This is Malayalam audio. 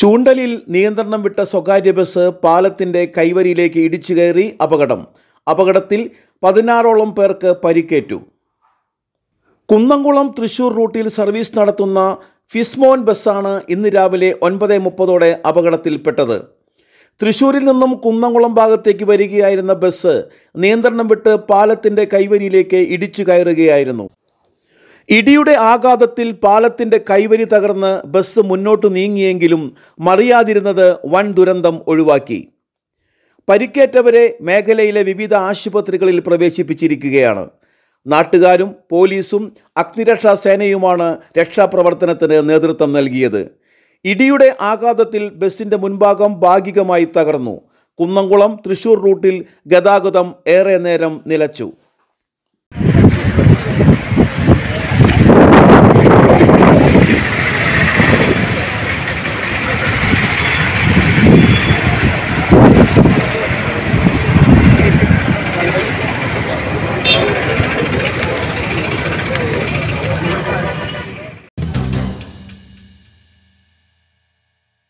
ചൂണ്ടലിൽ നിയന്ത്രണം വിട്ട സ്വകാര്യ ബസ് പാലത്തിന്റെ കൈവരിയിലേക്ക് ഇടിച്ചു കയറി അപകടം അപകടത്തിൽ പതിനാറോളം പേർക്ക് പരിക്കേറ്റു കുന്നംകുളം തൃശൂർ റൂട്ടിൽ സർവീസ് നടത്തുന്ന ഫിസ്മോൻ ബസ്സാണ് ഇന്ന് രാവിലെ ഒൻപത് മുപ്പതോടെ അപകടത്തിൽപ്പെട്ടത് തൃശൂരിൽ നിന്നും കുന്നംകുളം ഭാഗത്തേക്ക് വരികയായിരുന്ന ബസ് നിയന്ത്രണം വിട്ട് പാലത്തിന്റെ കൈവരിയിലേക്ക് ഇടിച്ചു കയറുകയായിരുന്നു ഇടിയുടെ ആഘാതത്തിൽ പാലത്തിന്റെ കൈവരി തകർന്ന് ബസ് മുന്നോട്ട് നീങ്ങിയെങ്കിലും മറിയാതിരുന്നത് വൻ ദുരന്തം ഒഴിവാക്കി പരിക്കേറ്റവരെ മേഖലയിലെ വിവിധ ആശുപത്രികളിൽ പ്രവേശിപ്പിച്ചിരിക്കുകയാണ് നാട്ടുകാരും പോലീസും അഗ്നിരക്ഷാ സേനയുമാണ് രക്ഷാപ്രവർത്തനത്തിന് നേതൃത്വം നൽകിയത് ഇടിയുടെ ആഘാതത്തിൽ ബസിന്റെ മുൻഭാഗം ഭാഗികമായി തകർന്നു കുന്നംകുളം തൃശൂർ റൂട്ടിൽ ഗതാഗതം ഏറെ നേരം നിലച്ചു